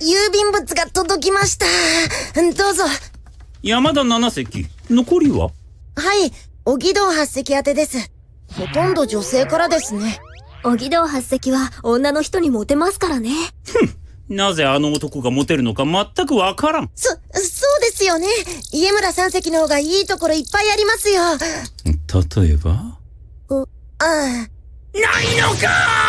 郵便物が届きました。どうぞ。山田七席、残りははい、お木堂八席宛てです。ほとんど女性からですね。お木堂八席は女の人にモテますからね。ふん。なぜあの男がモテるのか全くわからん。そ、そうですよね。家村三席の方がいいところいっぱいありますよ。例えばあ、ああ。ないのか